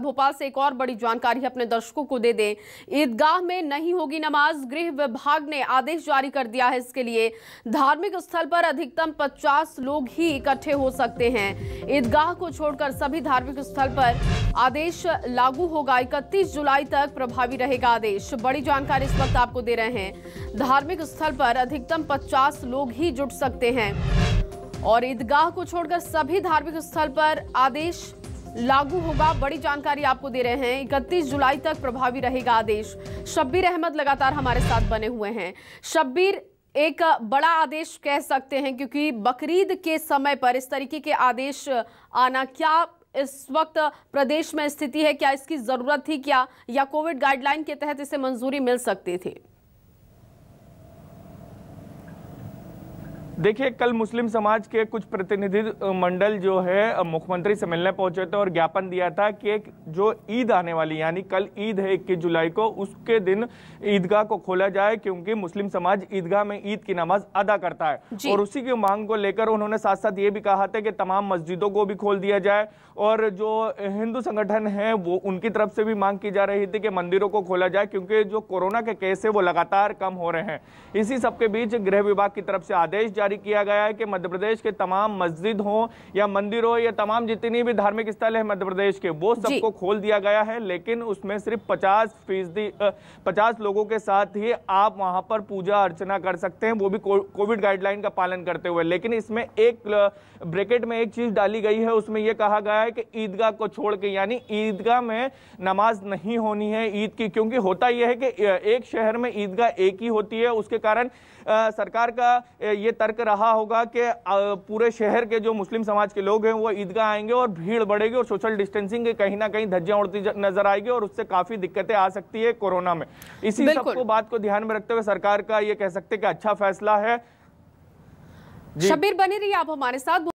भोपाल से एक और बड़ी जानकारी अपने दर्शकों को दे दें ईदगाह में नहीं होगी नमाज गृह विभाग ने आदेश जारी कर दिया है इसके लिए धार्मिक स्थल पर अधिकतम 50 लोग ही इकट्ठे हो सकते हैं ईदगाह को छोड़कर सभी धार्मिक स्थल पर आदेश लागू होगा इकतीस जुलाई तक प्रभावी रहेगा आदेश बड़ी जानकारी इस वक्त आपको दे रहे हैं धार्मिक स्थल पर अधिकतम पचास लोग ही जुट सकते हैं और ईदगाह को छोड़कर सभी धार्मिक स्थल पर आदेश लागू होगा बड़ी जानकारी आपको दे रहे हैं 31 जुलाई तक प्रभावी रहेगा आदेश शब्बीर अहमद लगातार हमारे साथ बने हुए हैं शब्बीर एक बड़ा आदेश कह सकते हैं क्योंकि बकरीद के समय पर इस तरीके के आदेश आना क्या इस वक्त प्रदेश में स्थिति है क्या इसकी ज़रूरत थी क्या या कोविड गाइडलाइन के तहत इसे मंजूरी मिल सकती थी देखिए कल मुस्लिम समाज के कुछ प्रतिनिधि मंडल जो है मुख्यमंत्री से मिलने पहुंचे थे और ज्ञापन दिया था कि एक जो ईद आने वाली यानी कल ईद है इक्कीस जुलाई को उसके दिन ईदगाह को खोला जाए क्योंकि मुस्लिम समाज ईदगाह में ईद की नमाज अदा करता है और उसी की मांग को लेकर उन्होंने साथ साथ ये भी कहा था कि तमाम मस्जिदों को भी खोल दिया जाए और जो हिंदू संगठन है वो उनकी तरफ से भी मांग की जा रही थी कि मंदिरों को खोला जाए क्योंकि जो कोरोना के केस है वो लगातार कम हो रहे हैं इसी सबके बीच गृह विभाग की तरफ से आदेश जारी किया गया है कि मध्य प्रदेश के तमाम मस्जिद हो या मंदिर हो या तमाम जितनी भी धार्मिक स्थल है मध्य प्रदेश के वो सबको खोल दिया गया है लेकिन उसमें सिर्फ पचास फीसदी पचास लोगों के साथ ही आप वहां पर पूजा अर्चना कर सकते हैं वो भी कोविड गाइडलाइन का पालन करते हुए लेकिन इसमें एक ब्रेकेट में एक चीज़ डाली गई है उसमें यह कहा गया है कि ईदगाह को छोड़ के यानी ईदगाह में नमाज नहीं होनी है ईद की क्योंकि होता यह है कि एक शहर में ईदगाह एक ही होती है उसके कारण सरकार का यह तर्क फर्क रहा होगा कि पूरे शहर के जो मुस्लिम समाज के लोग हैं वो ईदगाह आएंगे और भीड़ बढ़ेगी और सोशल डिस्टेंसिंग के कहीं ना कहीं धज्जियां उड़ती नजर आएगी और उससे काफ़ी दिक्कतें आ सकती है कोरोना में इसी सबको बात को ध्यान में रखते हुए सरकार का ये कह सकते हैं कि अच्छा फैसला है शबीर बने रही आप हमारे साथ